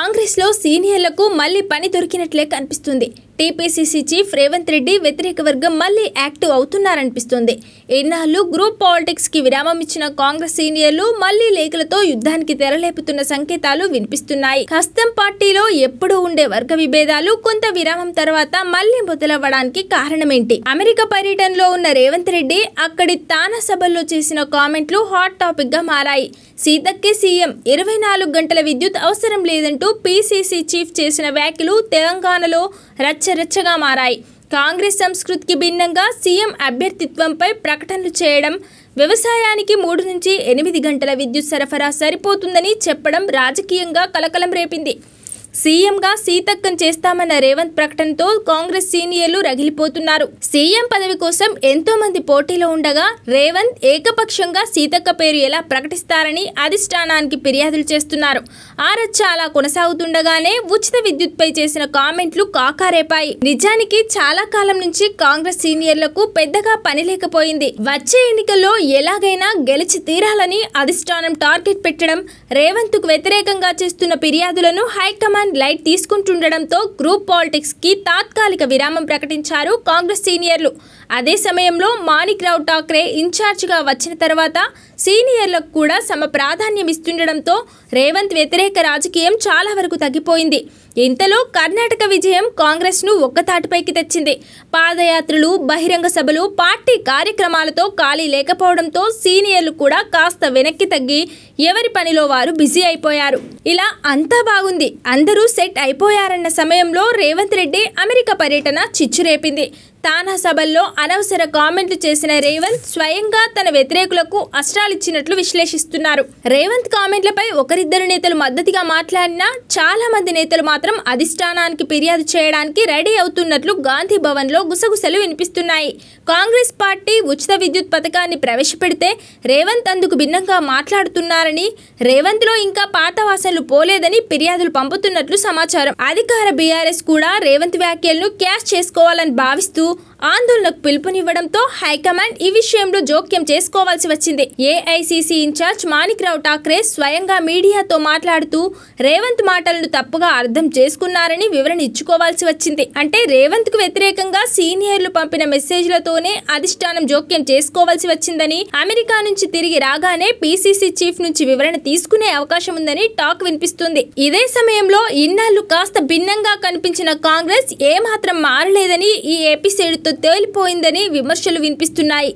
కాంగ్రెస్లో సీనియర్లకు మళ్లీ పని దొరికినట్లే కనిపిస్తుంది టీపీసీసీ చీఫ్ రేవంత్ రెడ్డి వ్యతిరేక వర్గం మళ్లీ యాక్టివ్ అవుతున్నారనిపిస్తుంది ఎన్నాళ్ళు గ్రూప్ పాలిటిక్స్కి విరామం ఇచ్చిన కాంగ్రెస్ సీనియర్లు మళ్లీ లేఖలతో యుద్ధానికి తెరలేపుతున్న సంకేతాలు వినిపిస్తున్నాయి హస్తం పార్టీలో ఎప్పుడూ ఉండే వర్గ విభేదాలు కొంత విరామం తర్వాత మళ్లీ మొదలవ్వడానికి కారణమేంటి అమెరికా పర్యటనలో ఉన్న రేవంత్ రెడ్డి అక్కడి తాన సభల్లో చేసిన కామెంట్లు హాట్ టాపిక్గా మారాయి సీతక్కే సీఎం ఇరవై నాలుగు గంటల విద్యుత్ అవసరం లేదంటూ పీసీసీ చీఫ్ చేసిన వ్యాఖ్యలు తెలంగాణలో రచ్చరచ్చగా మారాయి కాంగ్రెస్ సంస్కృతికి భిన్నంగా సీఎం అభ్యర్థిత్వంపై ప్రకటనలు చేయడం వ్యవసాయానికి మూడు నుంచి ఎనిమిది గంటల విద్యుత్ సరఫరా సరిపోతుందని చెప్పడం రాజకీయంగా కలకలం రేపింది సీఎంగా సీతక్కం చేస్తామన్న రేవంత్ ప్రకటనతో కాంగ్రెస్ సీనియర్లు రగిలిపోతున్నారు సీఎం పదవి కోసం ఎంతో మంది పోటీలో ఉండగా రేవంత్ ఏకపక్షంగా సీతక్క పేరు ఎలా ప్రకటిస్తారని అధిష్టానానికి ఫిర్యాదులు చేస్తున్నారు ఆరచ్చ అలా కొనసాగుతుండగానే ఉచిత విద్యుత్పై చేసిన కామెంట్లు కాకారేపాయి నిజానికి చాలా కాలం నుంచి కాంగ్రెస్ సీనియర్లకు పెద్దగా పని లేకపోయింది వచ్చే ఎన్నికల్లో ఎలాగైనా గెలిచి తీరాలని అధిష్టానం టార్గెట్ పెట్టడం రేవంత్కు వ్యతిరేకంగా చేస్తున్న ఫిర్యాదులను హైకమాండ్ మ్యాన్ లైట్ తీసుకుంటుండడంతో గ్రూప్ పాలిటిక్స్ కి తాత్కాలిక విరామం ప్రకటించారు కాంగ్రెస్ సీనియర్లు అదే సమయంలో మాణిక్ రావు ఠాక్రే ఇన్ఛార్జిగా వచ్చిన తర్వాత సీనియర్లకు కూడా సమ ప్రాధాన్యం ఇస్తుండడంతో రేవంత్ వ్యతిరేక రాజకీయం చాలా వరకు తగ్గిపోయింది ఇంతలో కర్ణాటక విజయం కాంగ్రెస్ను ఒక్కతాటిపైకి తెచ్చింది పాదయాత్రలు బహిరంగ సభలు పార్టీ కార్యక్రమాలతో ఖాళీ లేకపోవడంతో సీనియర్లు కూడా కాస్త వెనక్కి తగ్గి ఎవరి పనిలో వారు బిజీ అయిపోయారు ఇలా అంతా బాగుంది అందరూ సెట్ అయిపోయారన్న సమయంలో రేవంత్ రెడ్డి అమెరికా పర్యటన చిచ్చురేపింది తానా సభల్లో అనవసర కామెంట్లు చేసిన రేవంత్ స్వయంగా తన వ్యతిరేకులకు అష్టాలిచ్చినట్లు విశ్లేషిస్తున్నారు రేవంత్ కామెంట్లపై ఒకరిద్దరు నేతలు మద్దతుగా మాట్లాడినా చాలా మంది నేతలు మాత్రం మాత్రం అధిష్టానానికి ఫిర్యాదు చేయడానికి రెడీ అవుతున్నట్లు గాంధీ భవన్లో గుసగుసలు వినిపిస్తున్నాయి కాంగ్రెస్ పార్టీ ఉచిత విద్యుత్ పథకాన్ని ప్రవేశపెడితే రేవంత్ అందుకు భిన్నంగా మాట్లాడుతున్నారని రేవంత్లో ఇంకా పాత వాసనలు పోలేదని ఫిర్యాదులు పంపుతున్నట్లు సమాచారం అధికార బీఆర్ఎస్ కూడా రేవంత్ వ్యాఖ్యలను క్యాష్ చేసుకోవాలని భావిస్తూ ఆందోళనకు పిలుపునివ్వడంతో హైకమాండ్ ఈ విషయంలో జోక్యం చేసుకోవాల్సి వచ్చింది ఏఐసిసి ఇన్ఛార్జ్ మాణిక్రావు ఠాక్రే స్వయంగా మీడియాతో మాట్లాడుతూ రేవంత్ మాటలను తప్పుగా అర్థం చేసుకున్నారని వివరణ ఇచ్చుకోవాల్సి వచ్చింది అంటే రేవంత్ కు వ్యతిరేకంగా సీనియర్లు పంపిన మెసేజ్లతోనే అధిష్టానం జోక్యం చేసుకోవాల్సి వచ్చిందని అమెరికా నుంచి తిరిగి రాగానే పీసీసీ చీఫ్ నుంచి వివరణ తీసుకునే అవకాశం ఉందని టాక్ వినిపిస్తుంది ఇదే సమయంలో ఇన్నాళ్లు కాస్త భిన్నంగా కనిపించిన కాంగ్రెస్ ఏమాత్రం మారలేదని ఈ ఎపిసోడ్తో తేలిపోయిందని విమర్శలు వినిపిస్తున్నాయి